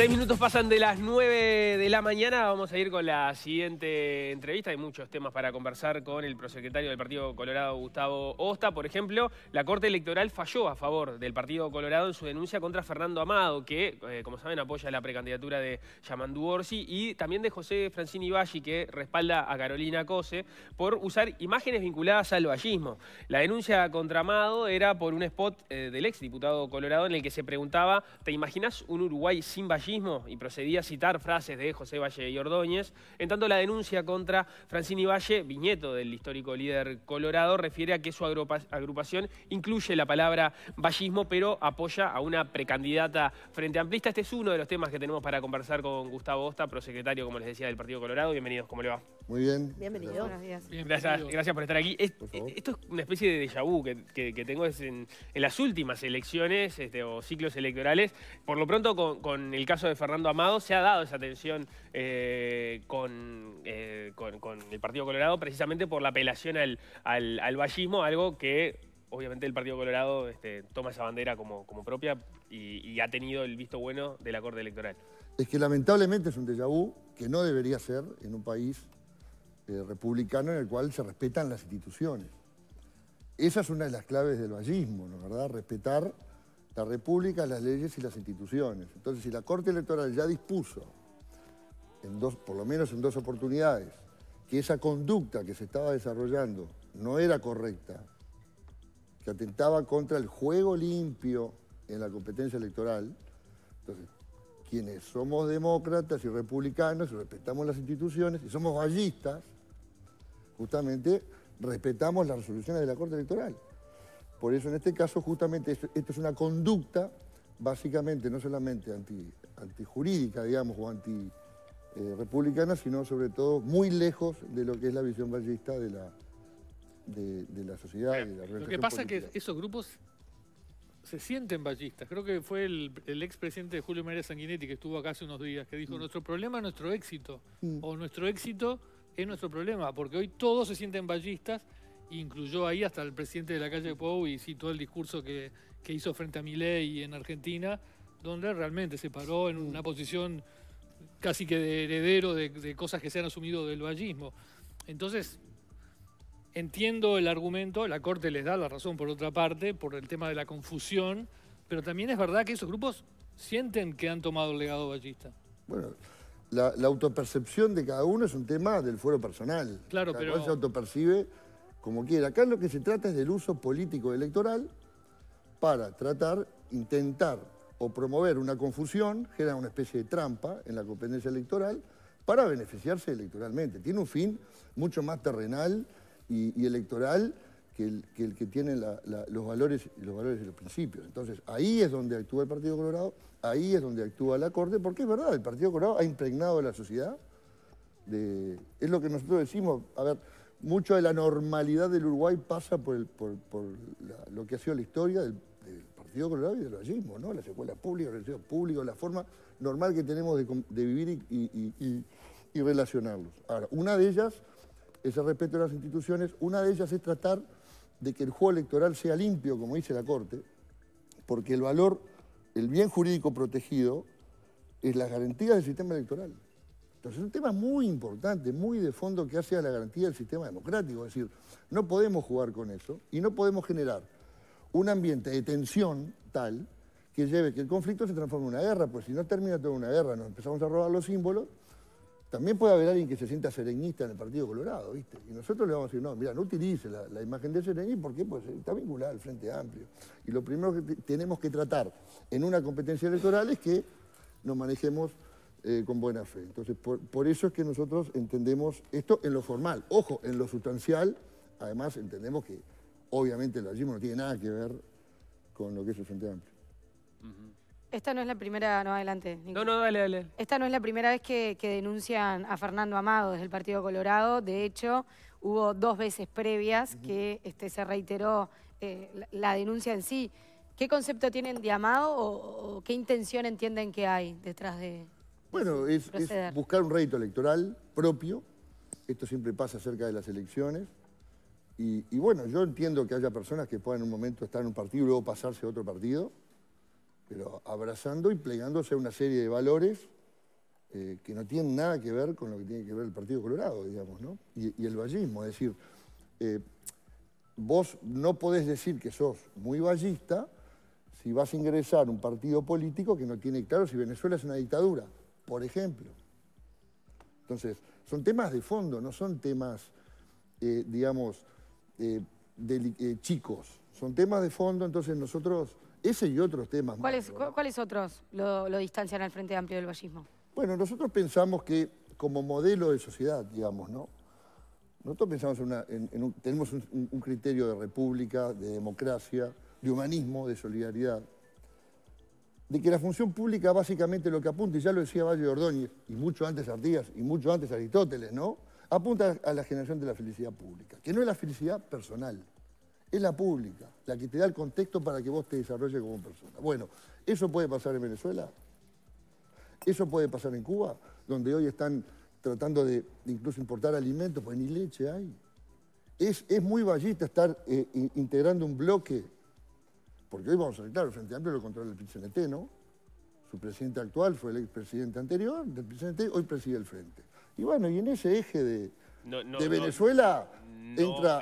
Seis minutos pasan de las nueve de la mañana. Vamos a ir con la siguiente entrevista. Hay muchos temas para conversar con el prosecretario del Partido Colorado, Gustavo Osta. Por ejemplo, la Corte Electoral falló a favor del Partido Colorado en su denuncia contra Fernando Amado, que, eh, como saben, apoya la precandidatura de Yamandú Orsi, y también de José Francini Valli, que respalda a Carolina Cose, por usar imágenes vinculadas al vallismo. La denuncia contra Amado era por un spot del eh, del exdiputado colorado en el que se preguntaba, ¿te imaginas un Uruguay sin vallismo? y procedía a citar frases de José Valle y Ordóñez. En tanto, la denuncia contra Francini Valle, viñeto del histórico líder colorado, refiere a que su agrupación incluye la palabra vallismo, pero apoya a una precandidata frente amplista. Este es uno de los temas que tenemos para conversar con Gustavo Osta, prosecretario, como les decía, del Partido Colorado. Bienvenidos, ¿cómo le va? Muy bien. Bienvenido. Gracias, gracias por estar aquí. esto es una especie de déjà vu que, tengo en, las últimas elecciones este, o ciclos electorales. Por lo pronto, con, el caso de Fernando Amado, se ha dado esa tensión eh, eh, con, el Partido Colorado precisamente por la apelación al, al, vallismo, algo que obviamente el Partido Colorado este, toma esa bandera como, propia y, y, ha tenido el visto bueno de la Corte Electoral. Es que lamentablemente es un déjà vu que no debería ser en un país este, republicano en el cual se respetan las instituciones. Esa es una de las claves del vallismo, ¿no verdad? Respetar la República, las leyes y las instituciones. Entonces, si la Corte Electoral ya dispuso, en dos, por lo menos en dos oportunidades, que esa conducta que se estaba desarrollando no era correcta, que atentaba contra el juego limpio en la competencia electoral, entonces, quienes somos demócratas y republicanos y respetamos las instituciones y somos vallistas, justamente respetamos las resoluciones de la Corte Electoral. Por eso en este caso justamente esto, es una conducta básicamente no solamente anti, antijurídica, digamos, o anti eh, republicana, sino sobre todo muy lejos de lo que es la visión ballista de la, de, de la sociedad. lo que pasa es que esos grupos se sienten ballistas. Creo que fue el, el expresidente Julio María Sanguinetti que estuvo acá hace unos días, que dijo, mm. nuestro problema es nuestro éxito, mm. o nuestro éxito es nuestro problema, porque hoy todos se sienten ballistas, incluyó ahí hasta el presidente de la calle Pou y sí, todo el discurso que, hizo frente a Milei en Argentina, donde realmente se paró en mm. una posición casi que de heredero de, de cosas que se han asumido del vallismo. Entonces, entiendo el argumento, la Corte les da la razón por otra parte, por el tema de la confusión, pero también es verdad que esos grupos sienten que han tomado el legado vallista. Bueno, la, autopercepción de cada uno es un tema del fuero personal. Claro, pero... Cual se autopercibe como quiera. Acá lo que se trata es del uso político electoral para tratar, intentar o promover una confusión, genera una especie de trampa en la competencia electoral, para beneficiarse electoralmente. Tiene un fin mucho más terrenal y, electoral que el que, tienen los, valores, los valores y los principios. Entonces, ahí es donde actúa el Partido Colorado ahí es donde actúa la Corte, porque es verdad, el Partido Colorado ha impregnado a la sociedad. De, es lo que nosotros decimos, a ver, mucho de la normalidad del Uruguay pasa por, lo que ha sido la historia del, Partido Colorado y del racismo, ¿no? Las escuelas públicas, los servicio públicos, la forma normal que tenemos de, vivir y, y relacionarlos. Ahora, una de ellas es el respeto a las instituciones, una de ellas es tratar de que el juego electoral sea limpio, como dice la Corte, porque el valor el bien jurídico protegido es las garantías del sistema electoral. Entonces es un tema muy importante, muy de fondo que hace a la garantía del sistema democrático. Es decir, no podemos jugar con eso y no podemos generar un ambiente de tensión tal que lleve que el conflicto se transforme en una guerra, pues si no termina toda una guerra, nos empezamos a robar los símbolos también puede haber alguien que se sienta serenista en el Partido Colorado, ¿viste? Y nosotros le vamos a decir, no, mira, no utilice la, imagen de sereñista porque pues, está vinculada al Frente Amplio. Y lo primero que tenemos que tratar en una competencia electoral es que nos manejemos eh, con buena fe. Entonces, por, eso es que nosotros entendemos esto en lo formal. Ojo, en lo sustancial, además entendemos que obviamente el allismo no tiene nada que ver con lo que es el Frente Amplio. Esta no es la primera, no adelante. No, no, dale, dale. Esta no es la primera vez que, denuncian a Fernando Amado desde el Partido Colorado. De hecho, hubo dos veces previas que este, se reiteró eh, la, denuncia en sí. ¿Qué concepto tienen de Amado o, qué intención entienden que hay detrás de Bueno, es, buscar un rédito electoral propio. Esto siempre pasa cerca de las elecciones. y bueno, yo entiendo que haya personas que puedan en un momento estar en un partido y luego pasarse a otro partido pero abrazando y plegándose a una serie de valores eh, que no tienen nada que ver con lo que tiene que ver el Partido Colorado, digamos, ¿no? Y, el vallismo, es decir, eh, vos no podés decir que sos muy vallista si vas a ingresar un partido político que no tiene claro si Venezuela es una dictadura, por ejemplo. Entonces, son temas de fondo, no son temas, eh, digamos, chicos, son temas de fondo, entonces nosotros... Ese y otros temas ¿Cuáles, ¿Cuáles otros lo, distancian al Frente Amplio del vallismo? Bueno, nosotros pensamos que como modelo de sociedad, digamos, ¿no? Nosotros pensamos en, un, tenemos un, criterio de república, de democracia, de humanismo, de solidaridad, de que la función pública básicamente lo que apunta, y ya lo decía Valle de Ordóñez, y mucho antes Artigas, y mucho antes Aristóteles, ¿no? Apunta a la generación de la felicidad pública, que no es la felicidad personal, es la pública, la que te da el contexto para que vos te desarrolles como persona. Bueno, eso puede pasar en Venezuela, eso puede pasar en Cuba, donde hoy están tratando de, incluso importar alimentos, pues ni leche hay. Es, es muy vallista estar eh, integrando un bloque, porque hoy vamos a ver, claro, el Frente Amplio lo controla el PCNT, ¿no? Su presidente actual fue el expresidente anterior del PCNT, hoy preside el Frente. Y bueno, y en ese eje de, de Venezuela,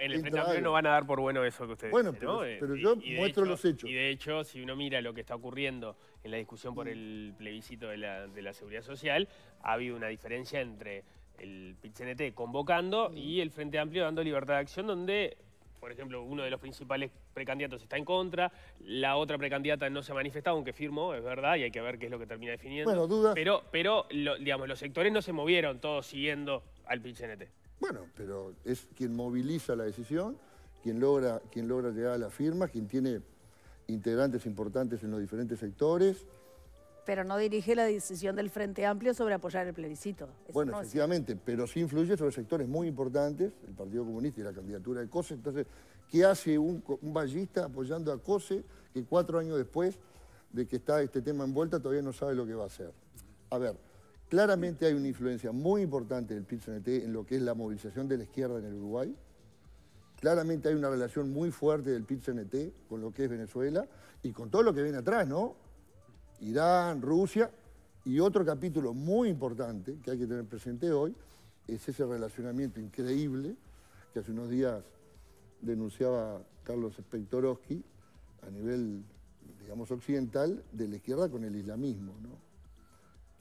En el Frente Amplio no van a dar por bueno eso que ustedes Bueno, pero, eh, yo muestro los hechos. Y de hecho, si uno mira lo que está ocurriendo en la discusión por el plebiscito de la, seguridad social, ha habido una diferencia entre el pit convocando mm. y el Frente Amplio dando libertad de acción, donde por ejemplo, uno de los principales precandidatos está en contra, la otra precandidata no se ha manifestado, aunque firmó, es verdad, y hay que ver qué es lo que termina definiendo. Bueno, dudas. Pero, pero digamos, los sectores no se movieron todos siguiendo al PICNT. Bueno, pero es quien moviliza la decisión, quien logra, quien logra llegar a la firma, quien tiene integrantes importantes en los diferentes sectores. Pero no dirige la decisión del Frente Amplio sobre apoyar el plebiscito. bueno, efectivamente, pero sí influye sobre sectores muy importantes, el Partido Comunista y la candidatura de COSE. Entonces, ¿qué hace un, un ballista apoyando a COSE que cuatro años después de que está este tema envuelta todavía no sabe lo que va a hacer? A ver, Claramente hay una influencia muy importante del pit en lo que es la movilización de la izquierda en el Uruguay. Claramente hay una relación muy fuerte del pit con lo que es Venezuela y con todo lo que viene atrás, ¿no? Irán, Rusia. Y otro capítulo muy importante que hay que tener presente hoy es ese relacionamiento increíble que hace unos días denunciaba Carlos Spectorowski a nivel, digamos, occidental de la izquierda con el islamismo, ¿no?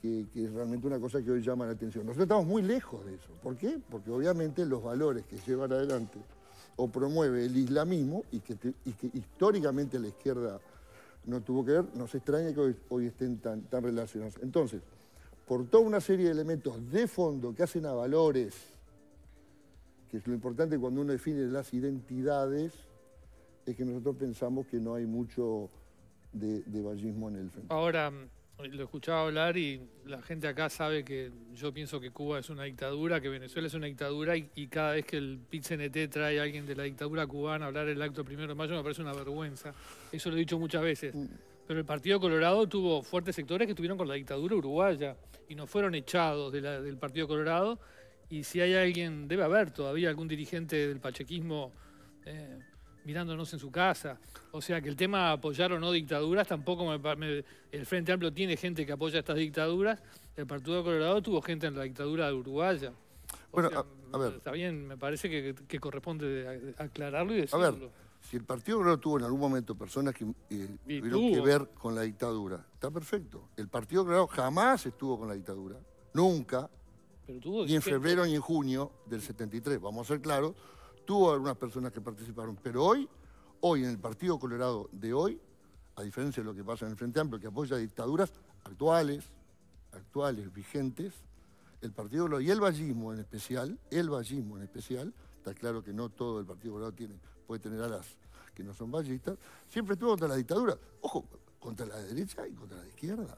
que, es realmente una cosa que hoy llama la atención. Nosotros estamos muy lejos de eso. ¿Por qué? Porque obviamente los valores que llevan adelante o promueve el islamismo y que, que históricamente la izquierda no tuvo que ver, nos extraña que hoy, estén tan, tan relacionados. Entonces, por toda una serie de elementos de fondo que hacen a valores, que es lo importante cuando uno define las identidades, es que nosotros pensamos que no hay mucho de, de vallismo en el frente. Ahora, lo escuchaba hablar y la gente acá sabe que yo pienso que Cuba es una dictadura, que Venezuela es una dictadura y, cada vez que el pit -NT trae a alguien de la dictadura cubana a hablar el acto primero de mayo me parece una vergüenza. Eso lo he dicho muchas veces. Mm. Pero el Partido Colorado tuvo fuertes sectores que estuvieron con la dictadura uruguaya y no fueron echados del Partido Colorado. Y si hay alguien, debe haber todavía algún dirigente del pachequismo eh, mirándonos en su casa. O sea que el tema apoyar o no dictaduras tampoco el Frente Amplio tiene gente que apoya estas dictaduras. El Partido Colorado tuvo gente en la dictadura de Uruguaya. bueno, a, ver. está bien, me parece que, corresponde aclararlo y decirlo. A ver, si el Partido Colorado tuvo en algún momento personas que eh, tuvieron que ver con la dictadura, está perfecto. El Partido Colorado jamás estuvo con la dictadura, nunca. Pero tuvo ni en febrero ni en junio del 73, vamos a ser claros, tuvo algunas personas que participaron, pero hoy, hoy en el Partido Colorado de hoy, a diferencia de lo que pasa en el Frente Amplio, que apoya dictaduras actuales, actuales, vigentes, el Partido Colorado y el vallismo en especial, el vallismo en especial, está claro que no todo el Partido Colorado tiene, puede tener alas que no son vallistas, siempre estuvo contra la dictadura. Ojo, contra la derecha y contra la izquierda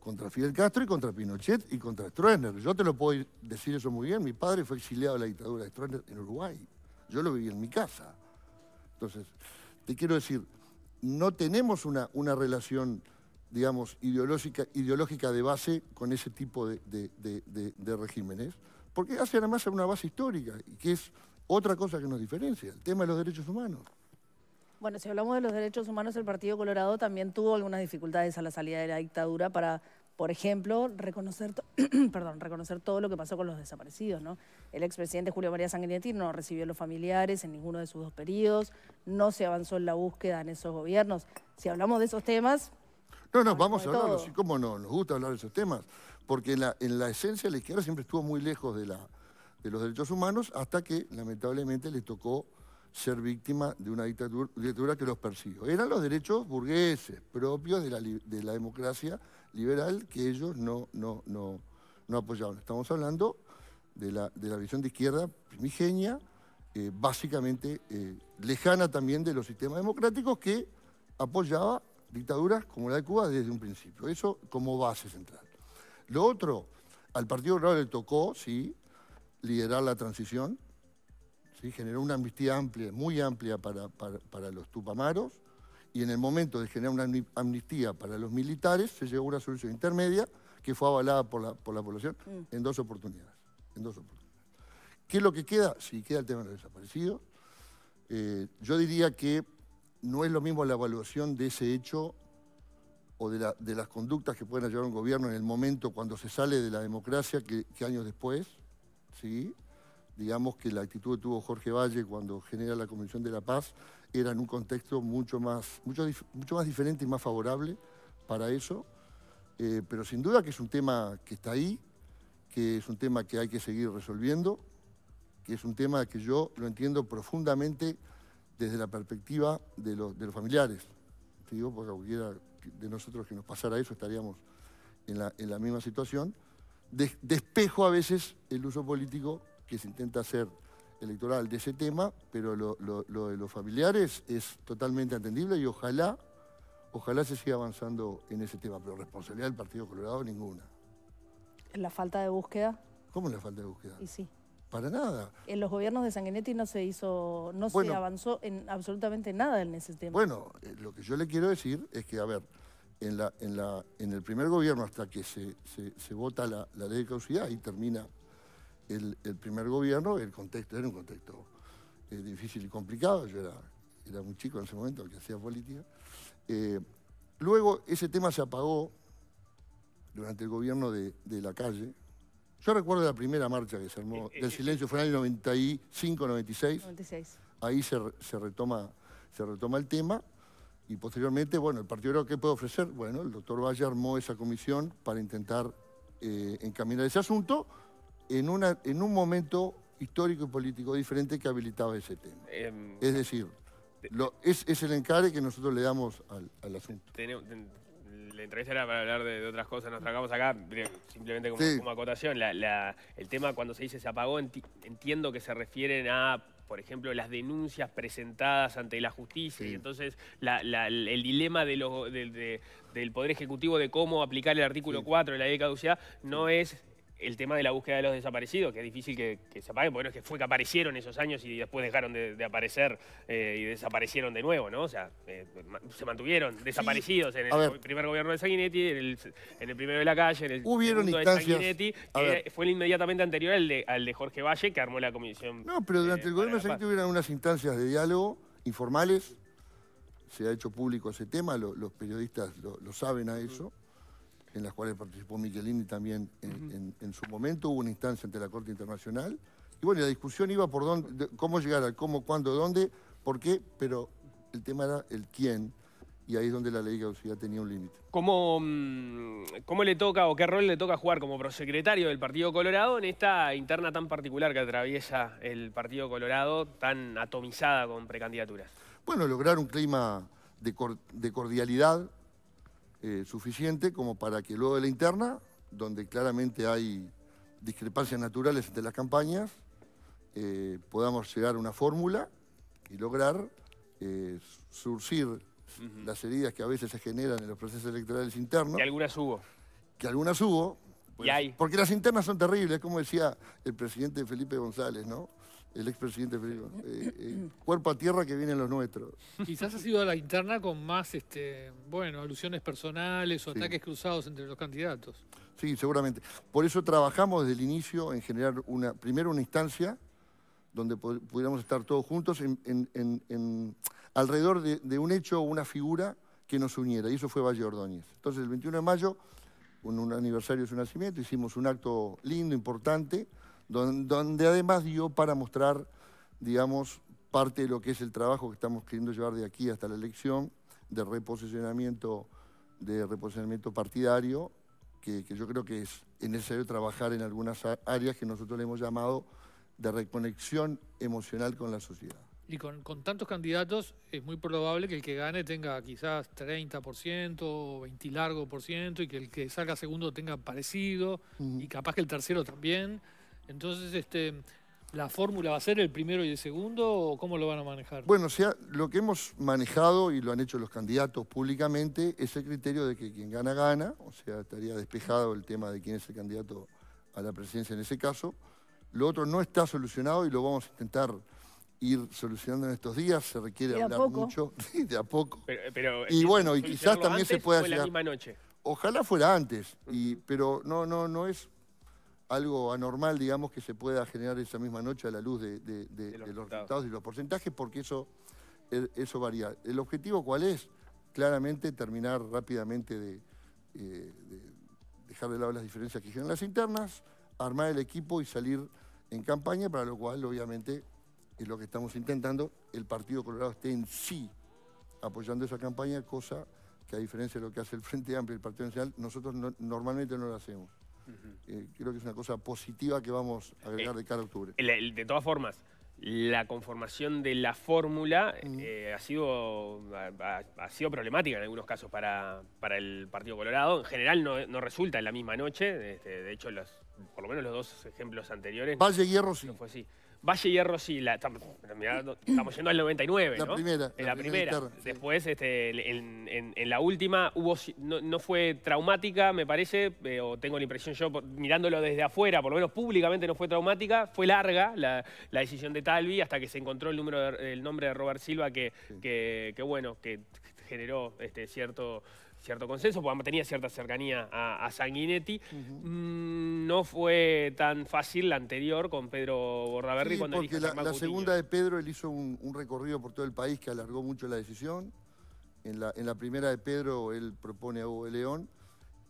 contra Fidel Castro y contra Pinochet y contra Stroessner. Yo te lo puedo decir eso muy bien. Mi padre fue exiliado de la dictadura de Stroessner en Uruguay. Yo lo viví en mi casa. Entonces, te quiero decir, no tenemos una, una relación, digamos, ideológica, ideológica de base con ese tipo de, regímenes, porque hace además una base histórica, y que es otra cosa que nos diferencia, el tema de los derechos humanos. Bueno, si hablamos de los derechos humanos, el Partido Colorado también tuvo algunas dificultades a la salida de la dictadura para, por ejemplo, reconocer, perdón, reconocer todo lo que pasó con los desaparecidos. ¿no? El expresidente Julio María Sanguinetti no recibió a los familiares en ninguno de sus dos periodos, no se avanzó en la búsqueda en esos gobiernos. Si hablamos de esos temas... No, no, vamos a hablarlo Así como no, nos gusta hablar de esos temas, porque en la, esencia la izquierda siempre estuvo muy lejos de, la, de los derechos humanos hasta que, lamentablemente, le tocó ser víctima de una dictadura, que los persiguió. Eran los derechos burgueses propios de la, democracia liberal que ellos no, apoyaban. Estamos hablando de la, visión de izquierda primigenia, eh, básicamente eh, lejana también de los sistemas democráticos que apoyaba dictaduras como la de Cuba desde un principio. Eso como base central. Lo otro, al Partido Obrero le tocó, sí, liderar la transición, generó una amnistía amplia, muy amplia para, los tupamaros, y en el momento de generar una amnistía para los militares se llegó a una solución intermedia que fue avalada por la, por la población mm. en dos oportunidades. ¿Qué es lo que queda? Si queda el tema de los desaparecidos. Eh, yo diría que no es lo mismo la evaluación de ese hecho o de, las conductas que pueden llevar un gobierno en el momento cuando se sale de la democracia que, que años después, ¿sí? digamos que la actitud que tuvo Jorge Valle cuando genera la Convención de la Paz era en un contexto mucho más, mucho, mucho más diferente y más favorable para eso, eh, pero sin duda que es un tema que está ahí, que es un tema que hay que seguir resolviendo, que es un tema que yo lo entiendo profundamente desde la perspectiva de, de los familiares. digo, porque cualquiera de nosotros que nos pasara eso estaríamos en la, misma situación. despejo a veces el uso político que se intenta hacer electoral de ese tema, pero lo, de los familiares es totalmente atendible y ojalá, ojalá se siga avanzando en ese tema, pero responsabilidad del Partido Colorado ninguna. ¿La falta de búsqueda? ¿Cómo la falta de búsqueda? Y sí. Para nada. En los gobiernos de Sanguinetti no se hizo, no se avanzó en absolutamente nada en ese tema. Bueno, eh, lo que yo le quiero decir es que, a ver, en, la, en, la, en el primer gobierno hasta que se, se, vota la, la ley de causidad y termina el, primer gobierno, el contexto era un contexto eh, difícil y complicado, yo era, era muy chico en ese momento que hacía política. Eh, luego ese tema se apagó durante el gobierno de, la calle. Yo recuerdo la primera marcha que se armó eh, del silencio, fue en el 95, 96. Ahí se, retoma, se retoma el tema y posteriormente, bueno, el Partido Europeo, ¿qué puede ofrecer? Bueno, el doctor Valle armó esa comisión para intentar encaminar ese asunto en, una, en un momento histórico y político diferente que habilitaba ese tema. Em, es decir, es, el encare que nosotros le damos al, asunto. la entrevista era para hablar de, otras cosas, nos tragamos acá, simplemente como, acotación. el tema cuando se dice se apagó, entiendo que se refieren a por ejemplo, las denuncias presentadas ante la justicia. Y entonces el dilema del Poder Ejecutivo de cómo aplicar el artículo 4 de la ley de caducidad no es el tema de la búsqueda de los desaparecidos, que es difícil que, se apaguen, porque no es que fue que aparecieron esos años y después dejaron de, aparecer eh, y desaparecieron de nuevo, ¿no? O sea, eh, se mantuvieron desaparecidos en el primer gobierno de Sanguinetti, en el, en el, primero de la calle, en el Hubieron instancias. de Sanguinetti, que fue el inmediatamente anterior al de, al de, Jorge Valle, que armó la comisión. No, pero durante eh, el gobierno de Sanguinetti hubieron unas instancias de diálogo informales, se ha hecho público ese tema, los periodistas lo, saben a eso en las cuales participó Michelini también en, su momento, hubo una instancia ante la Corte Internacional. Y bueno, la discusión iba por dónde, cómo llegar al cómo, cuándo, dónde, por qué, pero el tema era el quién, y ahí es donde la ley de caducidad tenía un límite. ¿Cómo, mm, ¿Cómo, le toca o qué rol le toca jugar como prosecretario del Partido Colorado en esta interna tan particular que atraviesa el Partido Colorado, tan atomizada con precandidaturas? Bueno, lograr un clima de cordialidad eh, suficiente como para que luego de la interna, donde claramente hay discrepancias naturales entre las campañas, eh, podamos llegar a una fórmula y lograr eh, surcir las heridas que a veces se generan en los procesos electorales internos. Que algunas hubo. Que algunas hubo. y hay. Porque las internas son terribles, como decía el presidente Felipe González, ¿no? el expresidente Felipe. Eh, eh, cuerpo a tierra que vienen los nuestros. Quizás ha sido la interna con más, este, bueno, alusiones personales o ataques cruzados entre los candidatos. Sí, seguramente. Por eso trabajamos desde el inicio en generar una, primero una instancia donde pudiéramos estar todos juntos en, alrededor de, un hecho o una figura que nos uniera. Y eso fue Valle Ordóñez. Entonces, el 21 de mayo, un aniversario de su nacimiento, hicimos un acto lindo, importante, donde además dio para mostrar, digamos, parte de lo que es el trabajo que estamos queriendo llevar de aquí hasta la elección, de reposicionamiento, de reposicionamiento partidario, que, yo creo que es necesario trabajar en algunas áreas que nosotros le hemos llamado de reconexión emocional con la sociedad. Y con, tantos candidatos es muy probable que el que gane tenga quizás 30%, 20 largo por ciento, y que el que salga segundo tenga parecido, y capaz que el tercero también. Entonces, este, ¿la fórmula va a ser el primero y el segundo o cómo lo van a manejar? Bueno, o sea, lo que hemos manejado y lo han hecho los candidatos públicamente es el criterio de que quien gana, gana. O sea, estaría despejado el tema de quién es el candidato a la presidencia en ese caso. Lo otro no está solucionado y lo vamos a intentar ir solucionando en estos días, se requiere hablar mucho, de a poco. Pero, y eh, bueno, y quizás también se pueda hacer. Ojalá fuera antes, y, pero no, no, no es algo anormal, digamos, que se pueda generar esa misma noche a la luz de, los, resultados y los porcentajes, porque eso, eh, eso varía. ¿El objetivo cuál es? Claramente terminar rápidamente eh, de, dejar de lado las diferencias que generan las internas, armar el equipo y salir en campaña, para lo cual, obviamente, es lo que estamos intentando, el Partido Colorado esté en sí apoyando esa campaña, cosa que a diferencia de lo que hace el Frente Amplio y el Partido Nacional, nosotros normalmente no lo hacemos. Eh, creo que es una cosa positiva que vamos a agregar eh, de cara a octubre. de todas formas, la conformación de la fórmula eh, ha, sido, ha, sido problemática en algunos casos para, para el Partido Colorado. En general no, resulta en la misma noche. Este, de hecho, los, por lo menos los dos ejemplos anteriores... Valle Hierro sí. No fue así. Valle Hierro sí, estamos, yendo al 99, ¿no? La primera. En la, primera. Después, este, en, la última, no, fue traumática, me parece, eh, o tengo la impresión yo, mirándolo desde afuera, por lo menos públicamente no fue traumática, fue larga la, decisión de Talvi hasta que se encontró el, número nombre de Robert Silva que, que, bueno, que generó este, cierto cierto consenso, porque tenía cierta cercanía a, Sanguinetti. Mm, no fue tan fácil la anterior con Pedro Bordaberry porque la, segunda de Pedro, él hizo un, recorrido por todo el país que alargó mucho la decisión. En la, en la primera de Pedro, él propone a Hugo León.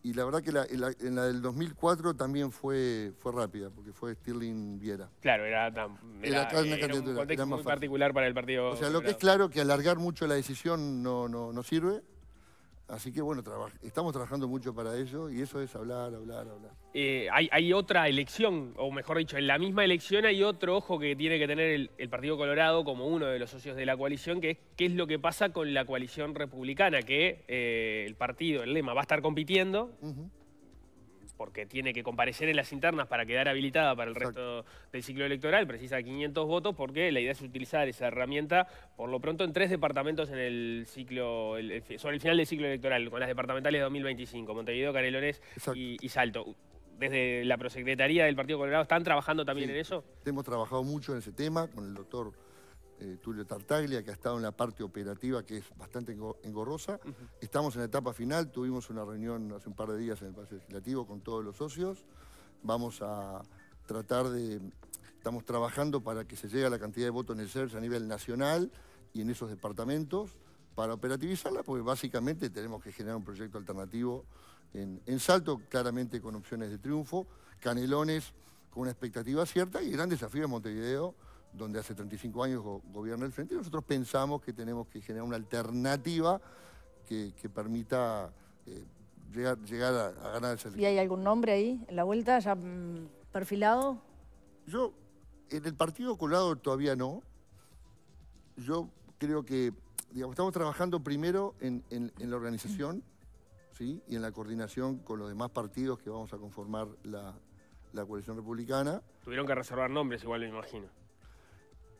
Y la verdad que la, en, la, del 2004 también fue, fue rápida, porque fue Stirling Viera. Claro, era, tan, un contexto muy particular para el partido. O sea, lo que es claro que alargar mucho la decisión no, no, no sirve. Así que bueno, estamos trabajando mucho para ello y eso es hablar, hablar, hablar. Eh, hay, otra elección, o mejor dicho, en la misma elección hay otro ojo que tiene que tener el, Partido Colorado como uno de los socios de la coalición, que es qué es lo que pasa con la coalición republicana, que eh, el partido, el lema, va a estar compitiendo, porque tiene que comparecer en las internas para quedar habilitada para el resto del ciclo electoral, precisa 500 votos porque la idea es utilizar esa herramienta por lo pronto en tres departamentos en el ciclo sobre el final del ciclo electoral, con las departamentales 2025, Montevideo, Carelones y, Salto. Desde la prosecretaría del Partido Colorado, ¿están trabajando también en eso? Hemos trabajado mucho en ese tema con el doctor eh, Tulio Tartaglia, que ha estado en la parte operativa, que es bastante engorrosa. Estamos en la etapa final, tuvimos una reunión hace un par de días en el espacio Legislativo con todos los socios. Vamos a tratar de... Estamos trabajando para que se llegue a la cantidad de votos necesarios a nivel nacional y en esos departamentos para operativizarla, porque básicamente tenemos que generar un proyecto alternativo en Salto, claramente con opciones de triunfo, Canelones con una expectativa cierta y gran desafío en Montevideo, donde hace 35 años gobierna el frente, nosotros pensamos que tenemos que generar una alternativa que, permita eh, llegar, a, ganar esa elección. ¿Y hay algún nombre ahí en la vuelta ya mm, perfilado? Yo, en el Partido colado todavía no. Yo creo que, digamos, estamos trabajando primero en, la organización ¿sí? y en la coordinación con los demás partidos que vamos a conformar la coalición republicana. Tuvieron que reservar nombres, igual me imagino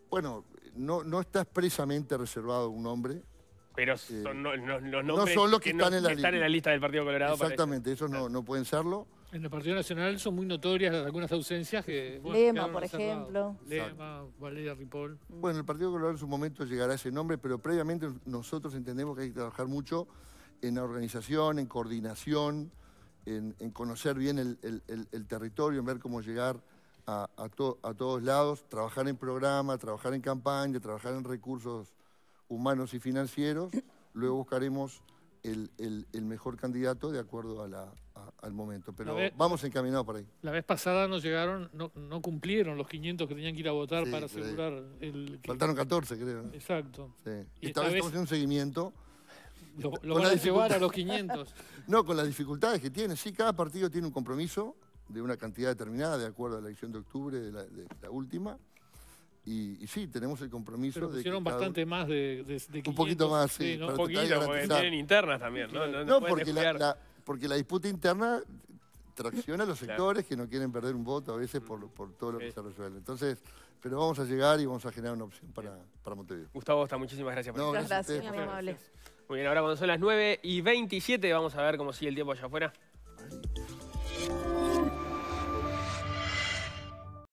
bueno, no, no está expresamente reservado un nombre. Pero eh, son no, los nombres son los que, están, en la, lista del Partido Colorado. Exactamente, esos no, pueden serlo. En el Partido Nacional son muy notorias algunas ausencias que... Lema, por ejemplo. Lema, Valeria Ripoll. Bueno, el Partido Colorado en su momento llegará a ese nombre, pero previamente nosotros entendemos que hay que trabajar mucho en la organización, en coordinación, en, conocer bien el territorio, en ver cómo llegar a, a, todos lados, trabajar en programa, trabajar en campaña, trabajar en recursos humanos y financieros, luego buscaremos el, mejor candidato de acuerdo a la, al momento. Pero vamos encaminados por ahí. La vez pasada no llegaron, no, cumplieron los 500 que tenían que ir a votar para asegurar el... Faltaron 14, creo. Exacto. Y esta, vez, estamos haciendo un seguimiento. Lo, lo van a llevar a los 500. no, con las dificultades que tiene. Sí, cada partido tiene un compromiso de una cantidad determinada, de acuerdo a la elección de octubre, de la, última. Y, sí, tenemos el compromiso de. bastante más de, Un poquito más, sí. un poquito, porque tienen internas también, ¿no? No, porque, la, porque la disputa interna tracciona a los sectores que no quieren perder un voto a veces por, mm. por todo lo que se resuelve. Entonces, pero vamos a llegar y vamos a generar una opción para, para Montevideo. Gustavo Bosta, muchísimas gracias por no, Muchas gracias, gracias muy amable. Muy bien, ahora cuando son las 9 y 27 vamos a ver cómo sigue el tiempo allá afuera.